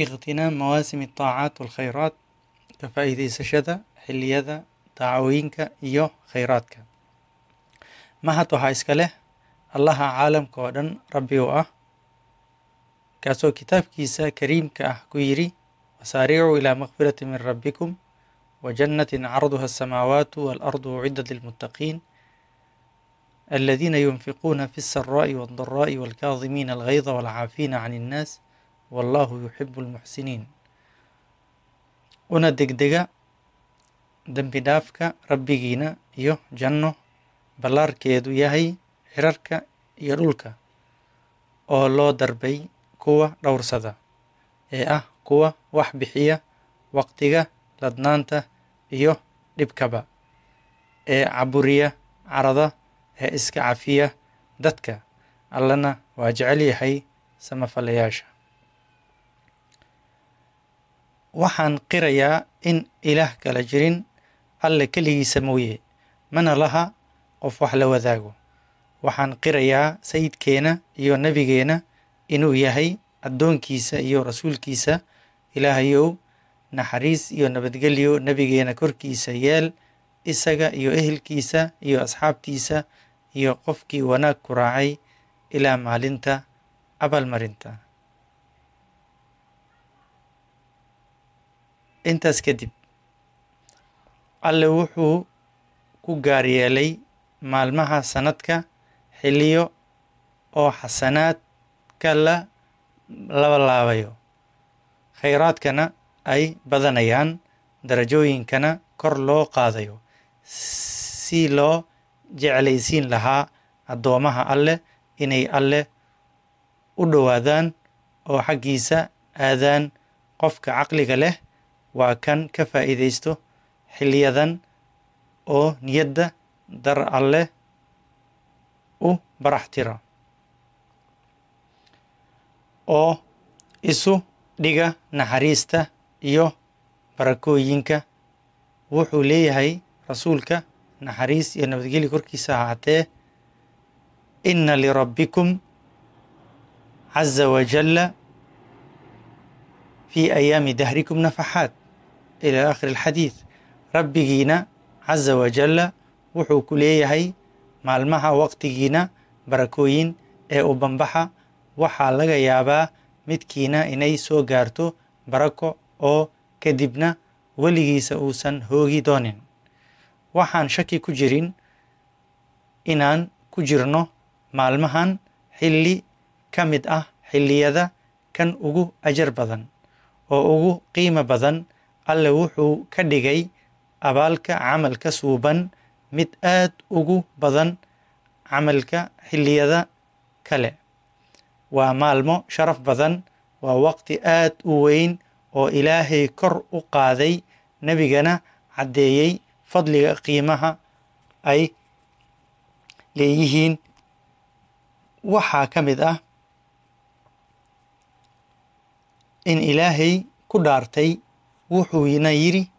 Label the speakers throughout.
Speaker 1: اغتنام مواسم الطاعات والخيرات كفائدة سشدة حلية يذا تعوينك يو خيراتك ما هتوها إسكاله الله عالم كودن ربي وآه كاسو كتاب كيسا كريم كأه كويري وسارعوا إلى مغفرة من ربكم وجنة عرضها السماوات والأرض عدة للمتقين الذين ينفقون في السراء والضراء والكاظمين الغيظ والعافين عن الناس ۖ wallaahu yuxibu lmuxsiniin una degdega dembi dhaafka rabbigiina iyo janno ballaarkeedu yahay cirarka iyo dhulka oo loo darbay kuwa dhowrsada ee ah kuwa wax bixiya waqtiga ladnaanta iyo dhibkaba ee caburiya carada ee iska cafiya dadka allana waa jecel yahay samafalayaasha waxaan qirayaa in ilaah kala jirin alle keligiisa mooye mana laha qof wax la wadaago waxaan qirayaa sayidkeena iyo nebigeena inuu yahay addoonkiisa iyo rasuulkiisa ilaahayow naxariis iyo nabadgelyo nebigeena korkiisa yeel isaga iyo ehelkiisa iyo asxaabtiisa iyo qofkii wanaag ku raacay ilaa maalinta abaalmarinta Intaas kadib, Alle wuxuu ku gaar yeelay maalmaha sannadka xilliyo oo xasanaadka la labalaabayo khayraadkana ay badanayaan, darajooyinkana kor loo qaadayo, si loo jeclaysiin lahaa addoomaha Alle inay Alle u dhowaadaan oo xaggiisa aadaan. Qofka caqliga leh waa kan ka faa'iidaysto xilliyadan oo niyadda dar alleh u barax tira oo isu dhiga naxariista iyo barakooyinka wuxuu leeyahay rasuulka naxariis iyo nabadgelyo korkiisa ahaatee inna lirabbikum caza wajalla fii ayaami dahrikum nafaxaat ilaa aakhiri alxadiid rabbigiina casa wajalla wuxuu ku leeyahay maalmaha waqtigiina barakooyin ee ubanbaxa waxaa laga yaabaa midkiina inay soo gaarto barako oo kadibna weligiisa uusan hoogi doonin waxaan shaki ku jirin inaan ku jirno maalmahan xilli ka mid ah xilliyada kan ugu ajar badan oo ugu qiimo badan alle wuxuu ka dhigay abaalka camalka suuban mid aad ugu badan camalka xilliyada kale waa maalmo sharaf badan waa waqti aad u weyn oo ilaahay kor u qaaday nebigana caddeeyey fadliga qiimaha ay leeyihiin waxaa ka mid ah in ilaahay ku dhaartay wuxuuna yidhi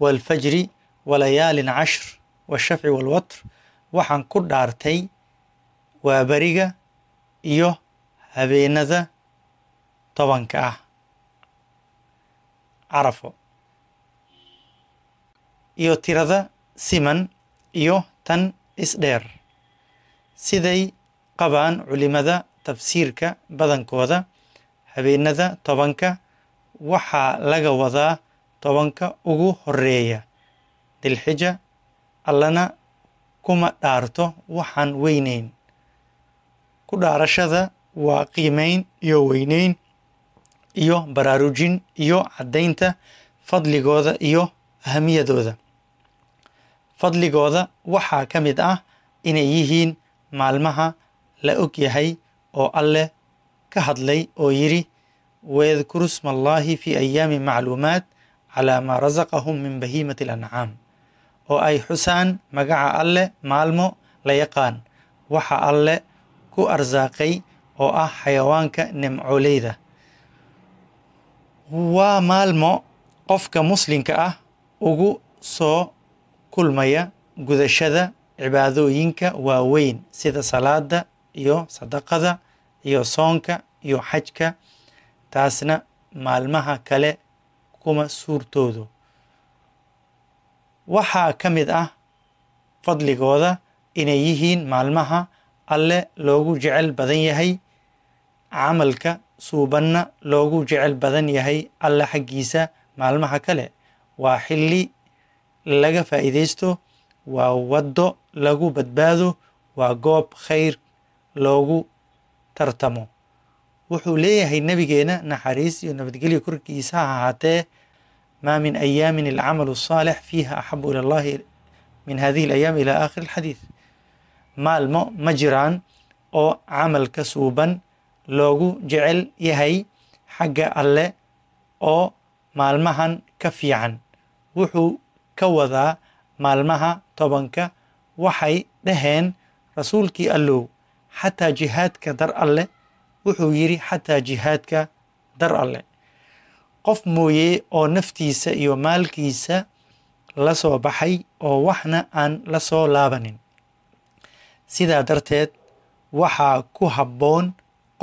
Speaker 1: waalfajri walayaalin cashr washafci waalwatr waxaan ku dhaartay waabariga iyo habeenada tobanka ah carafo iyo tirada siman iyo tan isdheer siday qabaan culimmada tafsiirka badankooda habeenada tobanka waxaa laga wadaa tobanka ugu horreeya dilxija allana kuma dhaarto waxaan weyneyn ku dhaarashada waa qiimeyn iyo weyneyn iyo baraarujin iyo caddaynta fadligooda iyo ahamiyadooda fadligooda waxaa ka mid ah inay yihiin maalmaha la og yahay oo alleh ka hadlay oo yidhi waydkur sma fii ayaami macluumaad calaa maa razaqahum min bahiimati alancaam oo ay xusaan magaca alleh maalmo la yaqaan waxa alleh ku arsaaqay oo ah xayawaanka nimcoleyda waa maalmo qofka muslinka ah ugu soo kulmaya gudashada cibaadooyinka waaweyn sida salaadda iyo sadaqada iyo soonka iyo xajka taasna maalmaha kale kuma suurtoodo waxaa ka mid ah fadligooda inay yihiin maalmaha alle loogu jecel badan yahay camalka suubanna loogu jecel badan yahay alle xaggiisa maalmaha kale waa xilli laga faa'iidaysto waa waddo lagu badbaado waa goob khayr loogu tartamo wuxuu leeyahay nebigeena naxariis iyo nabadgelyo korkiisa ha ahaatee maa min ayaamin alcamalu asaalix fiiha axabu ila allahi min hadihi alayaam ila aakhiri alxadiid maalmo ma jiraan oo camalka suuban loogu jecel yahay xagga alle oo maalmahan ka fiican wuxuu ka wadaa maalmaha tobanka waxay dhaheen rasuulkii allow xataa jihaadka dar alleh wuxuu yidhi xataa jihaadka dar alle qof mooye oo naftiisa iyo maalkiisa la soo baxay oo waxna aan la soo laabanin sidaa darteed waxaa ku habboon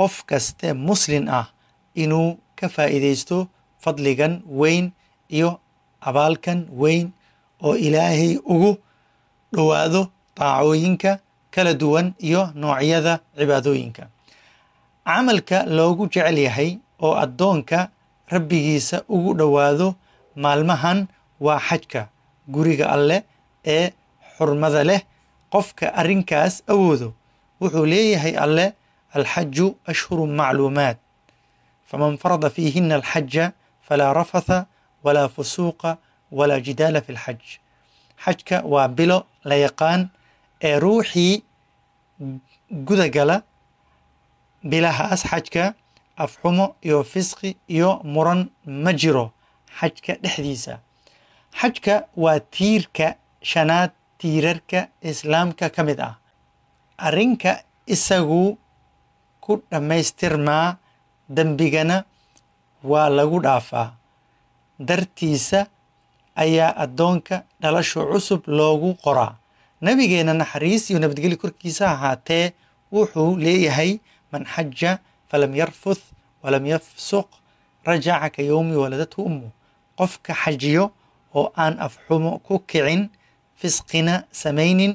Speaker 1: qof kaste muslin ah inuu ka faa'iidaysto fadligan weyn iyo abaalkan weyn oo ilaahay ugu dhowaado daacooyinka kala duwan iyo noocyada cibaadooyinka camalka loogu jecel yahay oo addoonka rabbigiisa ugu dhowaado maalmahan waa xajka guriga alleh ee xurmada leh qofka arrinkaas awoodo wuxuu leeyahay alleh alxaju ashhuru macluumaat faman farada fiihina alxaja falaa rafatha walaa fusuuqa walaa jidaala fi lxaj xajka waa bilo la yaqaan ee ruuxii gudagala bilaha bilahaas xajka afxumo iyo fisqi iyo muran ma jiro xajka dhexdiisa xajka waa tiirka shanaad tiirarka islaamka ka mid ah arrinka isagu ku dhammaystirmaa dembigana waa lagu dhaafaa dartiisa ayaa addoonka dhalasho cusub loogu qoraa nabigeena naxariis iyo nabadgelyo korkiisa ahaatee wuxuu leeyahay من حج فلم yarfuth walam yafsuq rajaca ka yowmi waladadhu ummu qofka xajiyo oo aan afxumo ku kicin fisqina samaynin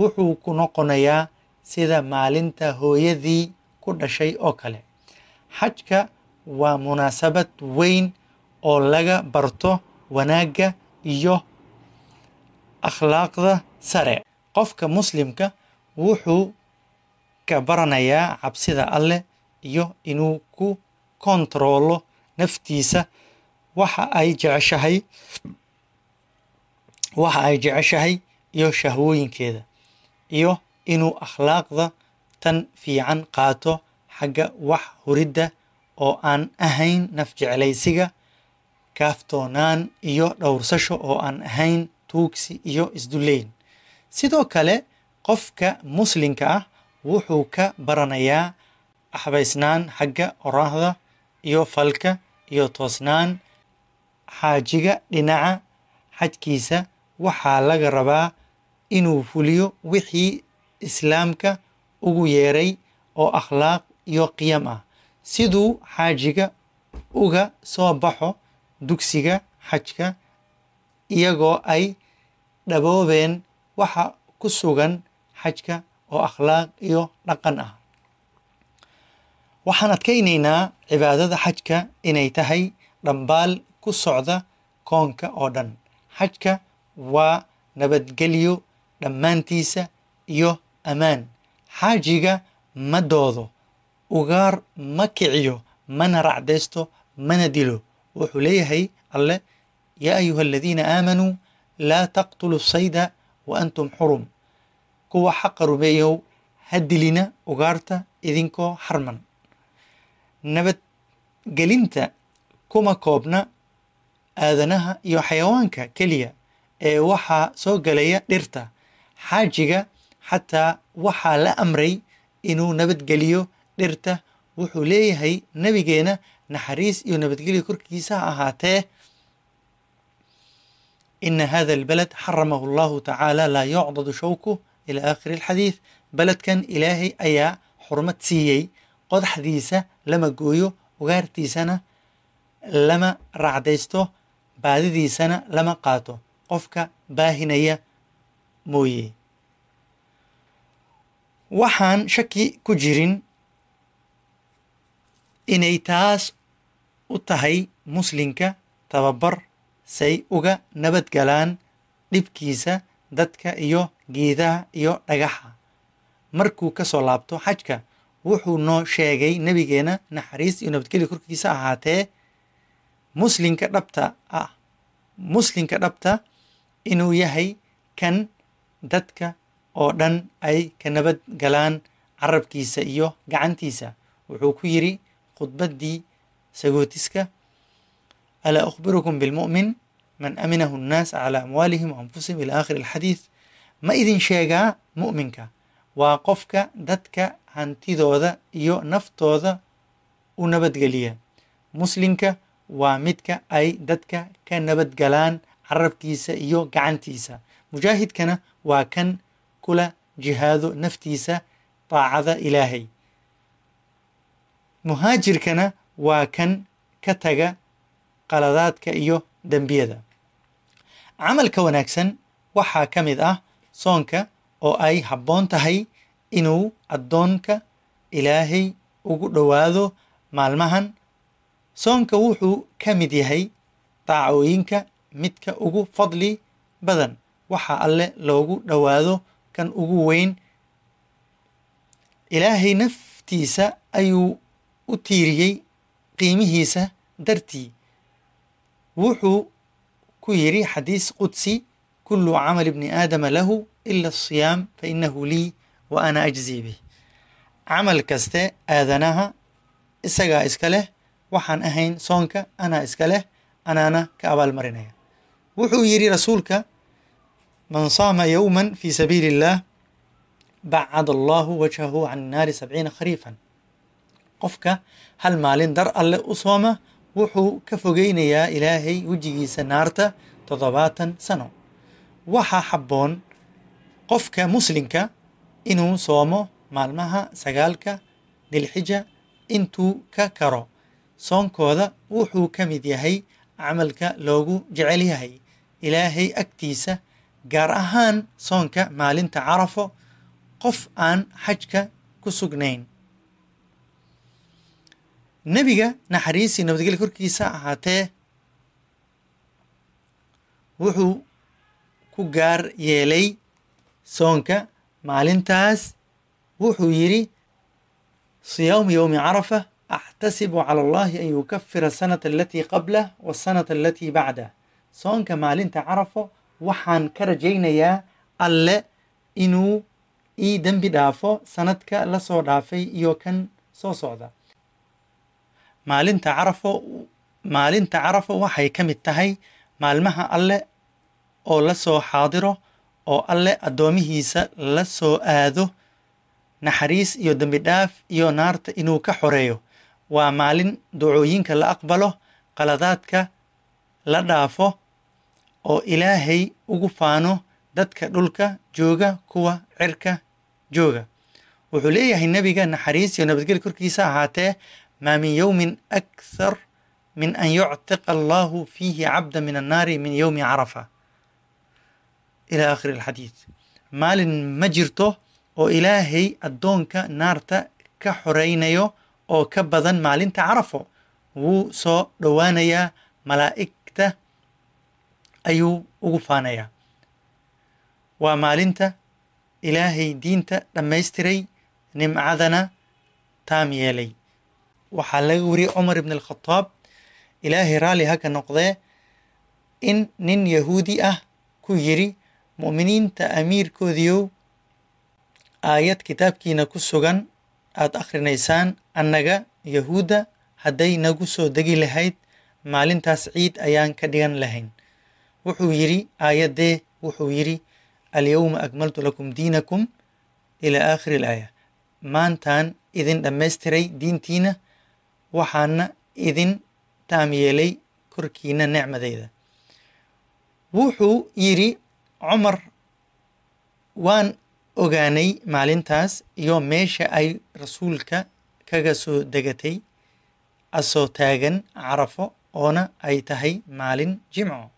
Speaker 1: wuxuu ku noqonayaa sida maalinta hooyadii ku dhashay oo kale xajka waa munaasabad weyn oo laga barto wanaagga iyo akhlaaqda sare qofka muslimka wuxuu ka baranayaa cabsida alleh iyo inuu ku kontaroolo naftiisa waxa ay jeceshahay waxa ay jeceshahay iyo shahwooyinkeeda iyo inuu akhlaaqda tan fiican qaato xagga wax huridda oo aan ahayn nafjeclaysiga kaaftoonaan iyo dhowrsasho oo aan ahayn tuugsi iyo isduleyn sidoo kale qofka muslimka ah wuxuu ka baranayaa axbaysnaan xagga oraahda iyo falka iyo toosnaan xaajiga dhinaca xajkiisa waxaa laga rabaa inuu fuliyo wixii islaamka ugu yeeray oo akhlaaq iyo qiyam ah siduu xaajiga uga soo baxo dugsiga xajka iyagoo ay dhaboobeen waxa ku sugan xajka oo akhlaaq iyo dhaqan ah waxaan adkaynaynaa cibaadada xajka inay tahay dhambaal ku socda koonka oo dhan xajka waa nabadgelyo dhammaantiisa iyo ammaan xaajiga ma doodo ugaar ma kiciyo mana racdaysto mana dilo wuxuu leeyahay alle yaa ayuha aladiina aamanuu laa taqtulu sayda wa antum xurum kuwa xaqa rumeeyow ha dilina ugaarta idinkoo harman nabadgelinta kuma koobna aadanaha iyo xayawaanka keliya ee waxaa soo galaya dhirta xaajiga xataa waxaa la amray inuu nabadgeliyo dhirta wuxuu leeyahay nebigeena naxariis iyo nabadgelyo korkiisa ahaatee ina hada albalad xaramahu allahu tacaala laa yucdadu shawku ilى aakhiri alxadiid beledkan ilaahay ayaa xurmad siiyey qodaxdiisa lama gooyo ugaartiisana lama raacdaysto baadidiisana lama qaato qofka baahinaya mooye waxaan shaki ku jirin inay taas u tahay muslimka tababar say uga nabadgalaan dhibkiisa dadka iyo geedaha iyo dhagaxa markuu ka soo laabto xajka wuxuu noo sheegay nebigeena naxariis iyo nabadgelyo korkiisa ahaatee muslimka dhabta ah muslimka dhabta inuu yahay kan dadka oo dhan ay ka nabad galaan carabkiisa iyo gacantiisa wuxuu ku yidhi khudbaddii sagootiska alaa ukhbirukum bilmu'min man aminahu nnaas calaa amwaalihim wa anfusihim ila aakhiri alxadiid ma idin sheegaa mu'minka waa qofka dadka hantidooda iyo naftooda u nabadgeliya muslimka waa midka ay dadka ka nabadgalaan carabkiisa iyo gacantiisa mujaahidkana waa kan kula jihaado naftiisa taacada ilaahay muhaajirkana waa kan ka taga qaladaadka iyo dembiyada camalka wanaagsan waxaa ka mid ah soonka oo ay habboon tahay inuu addoonka Ilaahay ugu dhowaado maalmahan. Soonka wuxuu ka mid yahay taacooyinka midka ugu fadli badan waxaa Alle loogu dhowaado kan ugu weyn. Ilaahay naftiisa ayuu u tiiriyey qiimihiisa dartii, wuxuu ku yiri xadiis qudsi. كل عمل ابن آدم له إلا الصيام فإنه لي وأنا أجزي به camal kaste aadanaha isagaa iska leh waxaan ahayn soonka anaa iska leh anaana ka abaalmarinaya wuxuu yidhi rasuulka man saama yowman fii sabiili illaah bacad allahu wajhahu can naari sabciina khariifan qofka hal maalin dar alle u sooma wuxuu ka fogeynayaa ilaahay wejigiisa naarta toddobaatan sano waxaa xaboon qofka muslimka inuu soomo maalmaha sagaalka dilxija intuu ka karo soonkooda wuxuu ka mid yahay camalka loogu jecel yahay ilaahay agtiisa gaar ahaan soonka maalinta carafo qof aan xajka ku sugnayn nebiga naxariisii nabadgelya korkiisa ahaatee wuxuu ku gaar yeelay soonka maalintaas wuxuu yidhi siyaamu yowmi carafa axtasibu cala allahi an yukafira sanata alatii qablah waasanata alatii bacdah soonka maalinta carafo waxaan ka rajaynayaa alle inuu ii dembi dhaafo sanadka la soo dhaafay iyo kan soo socda maalinta carafo maalinta carafo waxay ka mid tahay maalmaha alleh oo la soo xaadiro oo Alle addoomihiisa la soo aado naxariis iyo dembi dhaaf iyo naarta inuu ka xoreeyo waa maalin ducooyinka la aqbalo qaladaadka la dhaafo oo ilaahay ugu faano dadka dhulka jooga kuwa cirka jooga wuxuu leeyahay nebiga naxariis iyo nabadgelyo korkiisa ahaatee maa min yowmin akhar min an yuctiqa allaahu fiihi cabda min annaari min yowmi carafa ilaa akhiri alxadiid maalin ma jirto oo ilaahay addoonka naarta ka xoreynayo oo ka badan maalinta carafo wuu soo dhowaanayaa malaa'igta ayuu ugu faanayaa waa maalinta ilaahay diinta dhammaystiray nimcadana taam yeelay waxaa laga wariyey cumar ibn alkhadaab ilaahay raalli ha ka noqdee in nin yahuudi ah ku yidhi mu'miniinta amiirkoodiiow aayad kitaabkiina ku sugan aad akhrinaysaan annaga yahuudda hadday nagu soo degi lahayd maalintaas ciid ayaan ka dhigan lahayn wuxuu yidhi aayaddee wuxuu yidhi alyowma akmaltu lakum diinakum ilaa aakhiri ilaaya maantaan idin dhammaystiray diintiina waxaana idin taam yeelay korkiina necmadeyda wuxuu yidhi cumar waan ogaanay maalintaas iyo meesha ay rasuulka kaga soo degatay asoo taagan carafo oona ay tahay maalin jimco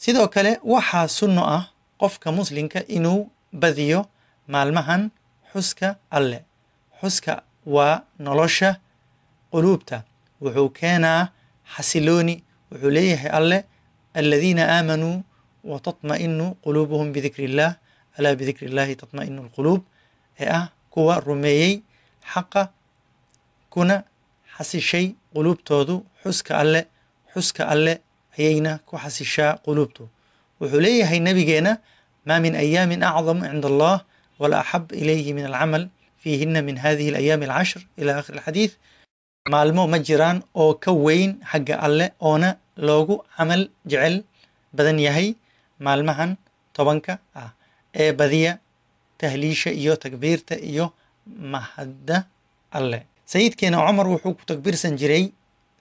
Speaker 1: sidoo kale waxaa sunno ah qofka muslimka inuu badiyo maalmahan xuska alle xuska waa nolosha quluubta wuxuu keenaa xasilooni wuxuu leeyahay alle aladiina aamanuu وتطمئن قلوبهم بذكر الله ألا بذكر الله تطمئن القلوب أه كوا رميي حق كنا حسي شيء قلوب تودو حسك ألا حسك ألا أيينا كو حسي شاء قلوبتو وحليه هي النبي جينا ما من أيام أعظم عند الله ولا أحب إليه من العمل فيهن من هذه الأيام العشر إلى آخر الحديث مع المو مجران أو كوين حق ألا أونا لوغو عمل جعل بدن يهي maalmahan tobanka ah ee badiya tahliisha iyo takbiirta iyo mahadda alleh sayidkeena cumar wuxuu ku takbiirsan jiray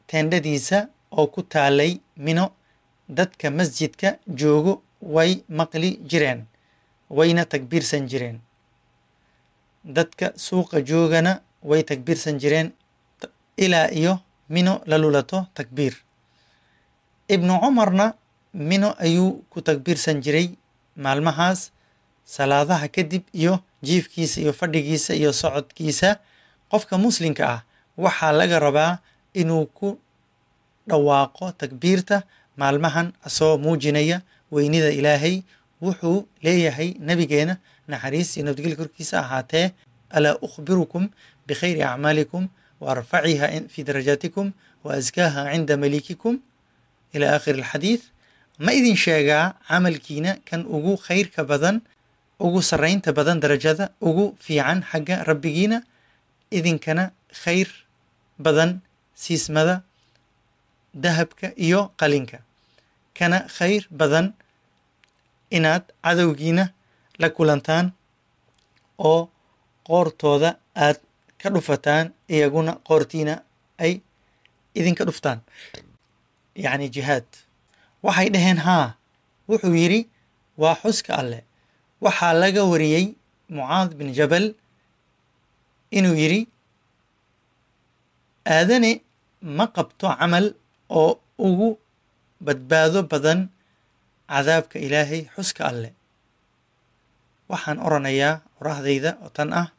Speaker 1: teendhadiisa oo ku taalay mino dadka masjidka joogo way maqli jireen wayna takbiirsan jireen dadka suuqa joogana way takbiirsan jireen ilaa iyo mino la lulato takbiir ibnu cumarna mino ayuu ku takbiirsan jiray maalmahaas salaadaha kadib iyo jiifkiisa iyo fadhigiisa iyo socodkiisa qofka muslimka ah waxaa laga rabaa inuu ku dhawaaqo takbiirta maalmahan asagoo muujinaya weynida ilaahay wuxuu leeyahay nabigeena naxariis iyo nabadgelyo korkiisa ahaatee alaa ukhbirukum bikhayri acmaalikum waarfaciha fi darajaatikum wa askaaha cinda maliikikum ila aakhiri alxadiid ma idin sheegaa camalkiina kan ugu khayrka badan ugu sarraynta badan darajada ugu fiican xagga rabbigiina idinkana khayr badan siismada dahabka iyo qalinka kana khayr badan inaad cadowgiina la kulantaan oo qoortooda aad ka dhufataan iyaguna qoortiina ay idinka dhuftaan yacni jihaad Waxay dheheen haa. Wuxuu yidhi, Waa xuska alleh Waxaa laga wariyey Mucaad bin Jabal inuu yidhi, Aadane ma qabto camal oo ugu badbaado badan cadaabka Ilaahay xuska alleh Waxaan oranayaa orahdayda oo tan ah,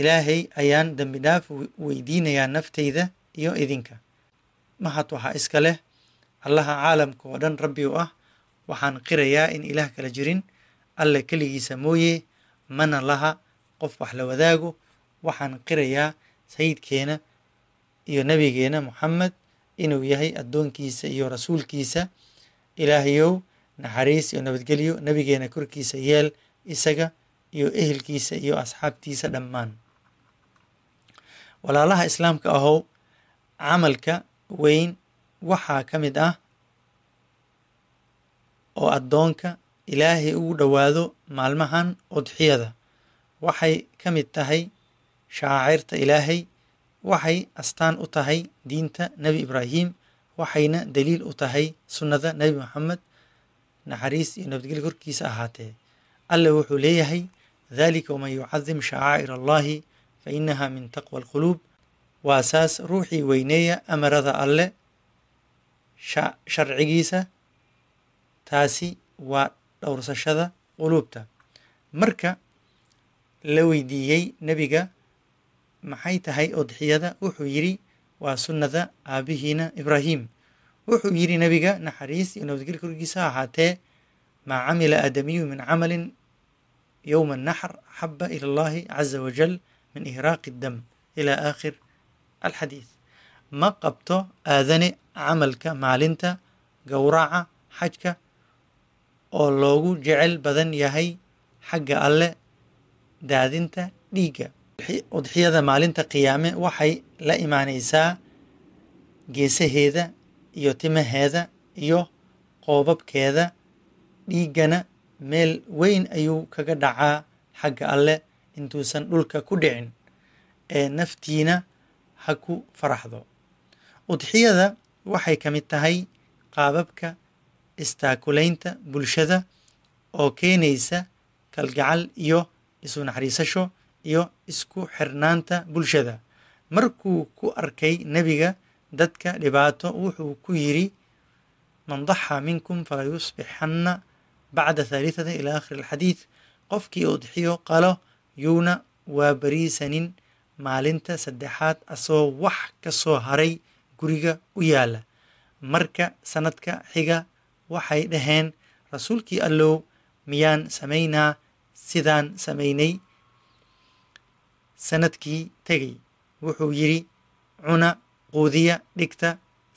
Speaker 1: Ilaahay ayaan dembi dhaaf weydiinayaa naftayda iyo idinka. Mahad waxaa iska leh allaha caalamka oo dhan rabbi u ah waxaan qirayaa in ilaah kala jirin alle keligiisa mooye mana laha qof wax la wadaago waxaan qirayaa sayidkeena iyo nebigeena moxamed inuu yahay addoonkiisa iyo rasuulkiisa ilaahayow naxariis iyo nabadgelyo nebigeena korkiisa yeel isaga iyo ehelkiisa iyo asxaabtiisa dhammaan walaalaha islaamka ahow camalka weyn waxaa ka mid ah oo addoonka ilaahay ugu dhowaado maalmahan udxiyada waxay ka mid tahay shaacirta ilaahay waxay astaan u tahay diinta nebi ibraahiim waxayna daliil u tahay sunnada nebi moxamed naxariis iyo nabadgelyo korkiisa ahaatee alle wuxuu leeyahay dalika waman yucadim shacaa'ir allahi fa inaha min taqwa alquluub waa saas ruuxii weyneeya amarada alleh sharcigiisa taasi waa dhowrsashada quluubta marka la weydiiyey nebiga maxay tahay odxiyada wuxuu yidhi waa sunnada aabihiina ibraahim wuxuu yidhi nebiga naxariis iyo nabadgel korgiisa ahaatee maa camila aadamiyu min camalin yowma naxr axaba ila allahi caza wajal min ihraaqi dam ila aakhir alxadiid ma qabto aadane camalka maalinta gowraca xajka oo loogu jecel badan yahay xagga alle daadinta dhiigga udxiyada maalinta qiyaame waxay la imaanaysaa geesaheeda iyo timaheeda iyo qoobabkeeda dhiiggana meel weyn ayuu kaga dhacaa xagga alle intuusan dhulka ku dhicin ee naftiina ha ku faraxdo udxiyada waxay ka mid tahay qaababka istaakulaynta bulshada oo keenaysa kalgacal iyo isu naxariisasho iyo isku xirnaanta bulshada markuu ku arkay nebiga dadka dhibaato wuxuu ku yidhi man daxa minkum fala yusbixanna bacda thaalitata ilaa akhiri alxadiid qofkii udxiyo qalo yuuna waa beriisanin maalinta saddexaad asoo wax ka soo haray guriga u yaala marka sanadka xiga waxay dhaheen rasuulkii allow miyaan samaynaa sidaan samaynay sanadkii tegey wuxuu yidhi cuna quudiya dhigta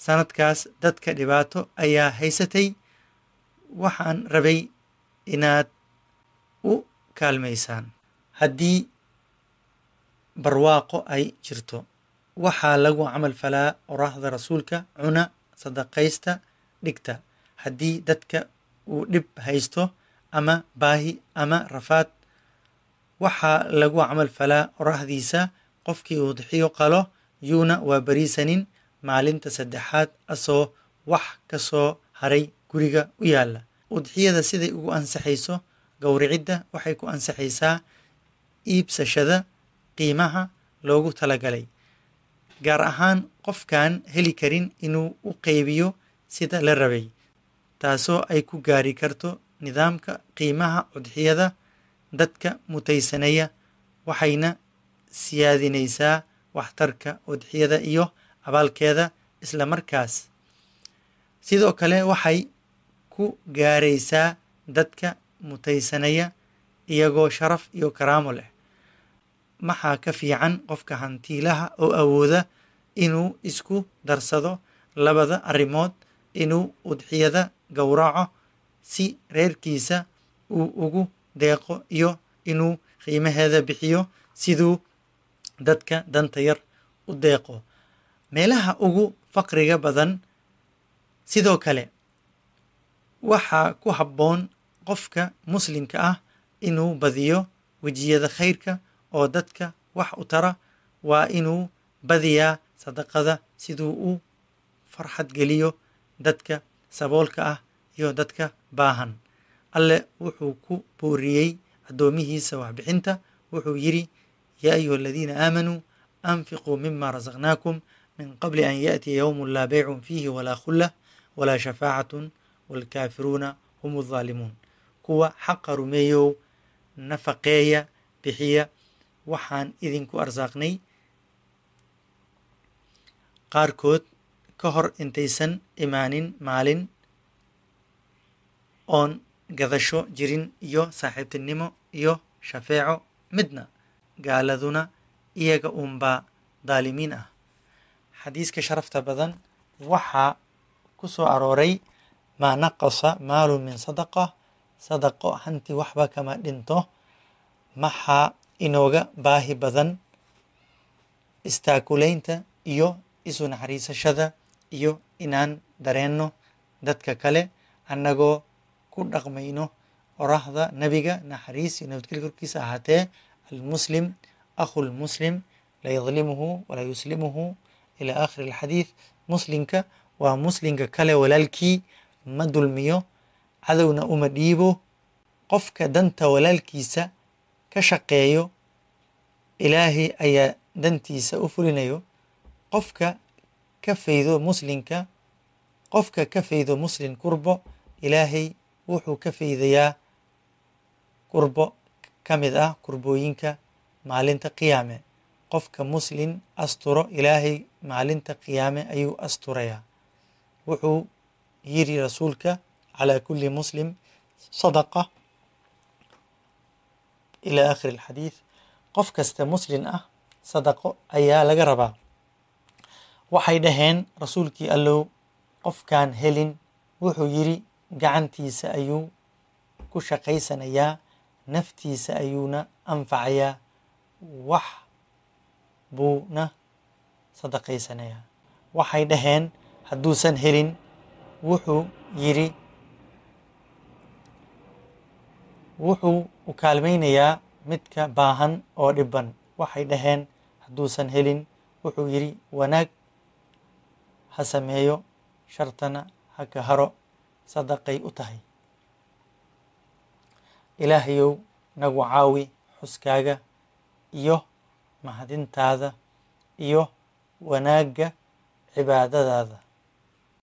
Speaker 1: sanadkaas dadka dhibaato ayaa haysatay waxaan rabay inaad u kaalmaysaan haddii barwaaqo ay jirto waxaa lagu camal falaa oraahda rasuulka cuna sadaqaysta dhigta haddii dadka uu dhib haysto ama baahi ama rafaad waxaa lagu camal falaa orahdiisa qofkii udxiyo qalo yuuna waa beriisanin maalinta saddexaad asoo wax ka soo haray guriga u yaalla udxiyada siday ugu ansaxayso gowricidda waxay ku ansaxaysaa iibsashada qiimaha loogu talagalay gaar ahaan qofkaan heli karin inuu u qaybiyo sida la rabay taasoo ay ku gaari karto nidaamka qiimaha cudxiyada dadka mutaysanaya waxayna siyaadinaysaa waxtarka udxiyada iyo abaalkeeda isla markaas sidoo kale waxay ku gaaraysaa dadka mutaysanaya iyagoo sharaf iyo karaamo leh maxaa ka fiican qofka hantiilaha oo awooda inuu isku darsado labada arrimood inuu udxiyada gowraco si reerkiisa uu ugu deeqo iyo inuu qiimaheeda bixiyo siduu dadka danta yar u deeqo meelaha ugu faqriga badan sidoo kale waxaa ku habboon qofka muslimka ah inuu badiyo wejiyada khayrka oo dadka wax u tara waa inuu badiyaa sadaqada siduu u farxad geliyo dadka saboolka ah iyo dadka baahan alle wuxuu ku booriyey addoomihiisa waxbixinta wuxuu yidhi yaa ayuha aladiina aamanuu anfiquu mima rasaqnaakum min qabli an yaأtiya ywmu laa beycun fiihi walaa khulah walaa shafaacatun waalkaafiruuna hum اظaalimuun kuwa xaqa rumeeyow nafaqeeya bixiya waxaan idinku arsaaqnay qaarkood ka hor intaysan imaanin maalin oon gadasho jirin iyo saaxiibtinimo iyo shafeeco midna gaaladuna iyaga uunbaa daalimiin ah xadiiska sharafta badan waxaa ku soo arooray maa naqasa maalu min sadaqa sadaqo hanti waxba kama dhinto maxaa inooga baahi badan istaakulaynta iyo isu naxariisashada iyo inaan dareenno dadka kale annagoo ku dhaqmayno oraahda nabiga naxariis iyo nabadgelya korkiisa ahaatee almuslim akhulmuslim laa yadlimuhu walaa yuslimuhu ilaa aakhiri alxadiid muslimka waa muslimka kale walaalkii ma dulmiyo cadowna uma dhiibo qofka danta walaalkiisa ka shaqeeyo ilaahay ayaa dantiisa u fulinayo qofka ka faydo muslinka qofka ka faydo muslin kurbo ilaahay wuxuu ka faydayaa kurbo ka mid ah kurbooyinka maalinta qiyaame qofka muslin asturo ilaahay maalinta qiyaame ayuu asturayaa wuxuu yiri rasuulka calaa kulli muslim sadaqa ilaa aakhiri alxadiid qof kasta muslin ah sadaqo ayaa laga rabaa waxay dhaheen rasuulkii allow qofkaan helin wuxuu yidhi gacantiisa ayuu ku shaqaysanayaa naftiisa ayuuna anfacayaa wax buuna sadaqaysanayaa waxay dhaheen hadduusan helin wuxuu yidhi wuxuu u kaalmaynayaa midka baahan oo dhibban waxay dhaheen hadduusan helin wuxuu yidhi wanaag ha sameeyo shartana ha ka haro sadaqay u tahay ilaahayow nagu caawi xuskaaga iyo mahadintaada iyo wanaagga cibaadadaada